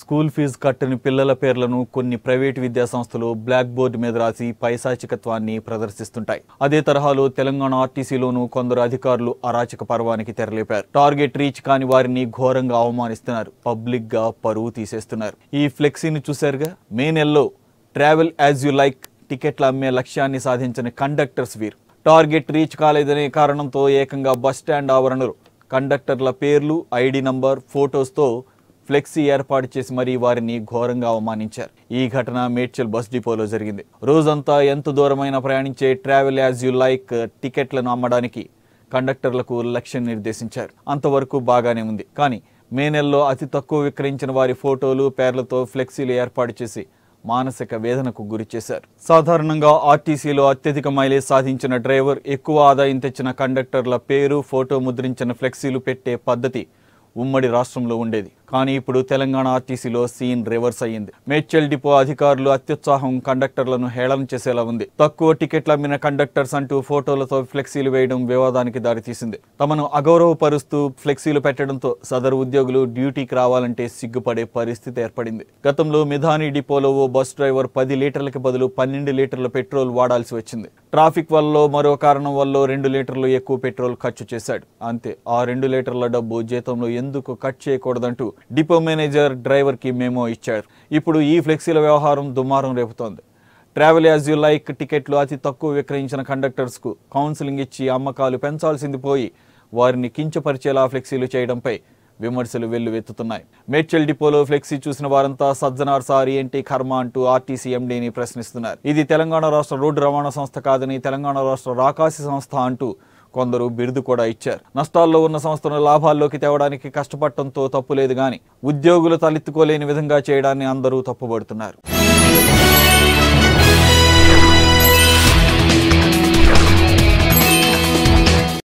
school fee కట్టని పిల్లల పేర్లను కొన్ని ప్రైవేటు విద్యాసంస్థలు బ్లాక్ బోర్డు మీద రాసి పైశాచికత్వాన్ని ప్రదర్శిస్తుంటాయి అదే తరహాలో తెలంగాణ ఆర్టీసీలోనూ కొందరు అధికారులు అరాచక పర్వానికి తెరలేపారు టార్గెట్ రీచ్ కాని వారిని ఘోరంగా అవమానిస్తున్నారు పబ్లిక్ గా పరువు తీసేస్తున్నారు ఈ ఫ్లెక్సీని చూశారుగా మే నెలలో ట్రావెల్ యాజ్ యు లైక్ టికెట్లు అమ్మే లక్ష్యాన్ని సాధించిన కండక్టర్స్ వీరు టార్గెట్ రీచ్ కాలేదనే కారణంతో ఏకంగా బస్ స్టాండ్ కండక్టర్ల పేర్లు ఐడి నంబర్ ఫోటోస్తో ఫ్లెక్సీ ఏర్పాటు చేసి మరీ వారిని ఘోరంగా అవమానించారు ఈ ఘటన మేడ్చల్ బస్ డిపోలో జరిగింది రోజంతా ఎంత దూరమైన ప్రయాణించే ట్రావెల్ యాజ్ యు లైక్ టికెట్లను అమ్మడానికి కండక్టర్లకు లక్ష్యం నిర్దేశించారు అంతవరకు బాగానే ఉంది కానీ మే నెలలో అతి తక్కువ విక్రయించిన వారి ఫోటోలు పేర్లతో ఫ్లెక్సీలు ఏర్పాటు చేసి మానసిక వేదనకు గురి చేశారు సాధారణంగా ఆర్టీసీలో అత్యధిక మైలేజ్ సాధించిన డ్రైవర్ ఎక్కువ ఆదాయం తెచ్చిన కండక్టర్ల పేరు ఫోటో ముద్రించిన ఫ్లెక్సీలు పెట్టే పద్ధతి ఉమ్మడి రాష్ట్రంలో ఉండేది కానీ ఇప్పుడు తెలంగాణ ఆర్టీసీలో సీన్ రివర్స్ అయ్యింది మేడ్చల్ డిపో అధికారులు అత్యుత్సాహం కండక్టర్లను హేళన చేసేలా ఉంది తక్కువ టికెట్ల అమ్మిన కండక్టర్స్ అంటూ ఫోటోలతో ఫ్లెక్సీలు వేయడం వివాదానికి దారితీసింది తమను అగౌరవపరుస్తూ ఫ్లెక్సీలు పెట్టడంతో సదరు ఉద్యోగులు డ్యూటీకి రావాలంటే సిగ్గుపడే పరిస్థితి ఏర్పడింది గతంలో మిధాని డిపోలో ఓ బస్ డ్రైవర్ పది లీటర్లకి బదులు పన్నెండు లీటర్ల పెట్రోల్ వాడాల్సి వచ్చింది ట్రాఫిక్ వల్ల మరో కారణం వల్ల రెండు లీటర్లు ఎక్కువ పెట్రోల్ ఖర్చు చేశాడు అంతే ఆ రెండు లీటర్ల డబ్బు జీతంలో ఎందుకు కట్ చేయకూడదంటూ డిపో మేనేజర్ డ్రైవర్కి మేమో ఇచ్చారు ఇప్పుడు ఈ ఫ్లెక్సీల వ్యవహారం దుమారం రేపుతోంది ట్రావెల్ యాజ్ యూ లైక్ టికెట్లు అతి తక్కువ విక్రయించిన కండక్టర్స్కు కౌన్సిలింగ్ ఇచ్చి అమ్మకాలు పెంచాల్సింది పోయి వారిని కించపరిచేలా ఫ్లెక్సీలు చేయడంపై విమర్శలు వెల్లువెత్తుతున్నాయి మేడ్చల్ డిపోలో ఫ్లెక్సీ చూసిన వారంతా సజ్జనార్ సార్ ఏంటి కర్మ అంటూ ఆర్టీసీ ఎండీని ప్రశ్నిస్తున్నారు ఇది తెలంగాణ రాష్ట్ర రోడ్డు రవాణా సంస్థ కాదని తెలంగాణ రాష్ట్ర రాకాసి సంస్థ అంటూ కొందరు బిరుదు కూడా ఇచ్చారు నష్టాల్లో ఉన్న సంస్థను లాభాల్లోకి తేవడానికి కష్టపడటంతో తప్పులేదు కానీ ఉద్యోగులు తలెత్తుకోలేని విధంగా చేయడాన్ని అందరూ తప్పుబడుతున్నారు